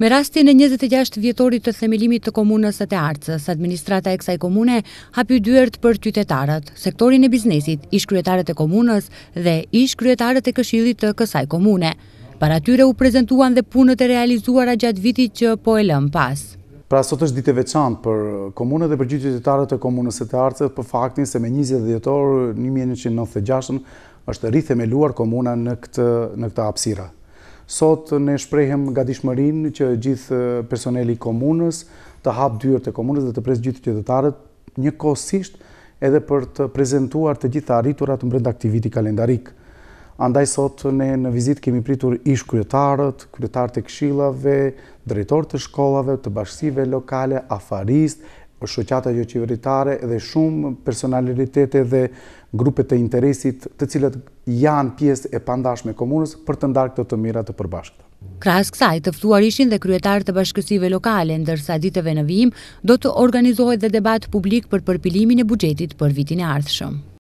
Me rastin e 26 vjetorit të themilimit të komunës e të artësës, administrata e kësaj komune hapi dyërt për qytetarët, sektorin e biznesit, ishkryetarët e komunës dhe ishkryetarët e këshillit të kësaj komune. Para tyre u prezentuan dhe punët e realizuara gjatë vitit që po e lëm pas. Pra sot është ditë veçantë për komunët dhe për gjithë qytetarët e komunës e të artëve për faktin se me 20 dhjetor 1996 është rrithë e meluar komuna në këtë, në këtë apsira. Sot ne shprejhem nga dishmërin që gjithë personeli komunës të hapë dyrë të komunës dhe të presë gjithë qytetarët një kosisht edhe për të prezentuar të gjithë arriturat në brenda aktiviti kalendarik. Andaj sot ne në vizit kemi pritur ish kryetarët, kryetarët e kshilave, drejtorët e shkollave, të bashkësive lokale, afarist, shoqata jo qeveritare dhe shumë personalitete dhe grupe të interesit të cilët janë pjesë e pandashme komunës për të ndarë këtë të mira të përbashkëta. Kras kësaj tëftuar ishin dhe kryetarë të bashkësive lokale, ndërsa diteve në vim, do të organizohet dhe debat publik për përpilimin e bugjetit për vitin e ardhëshëm.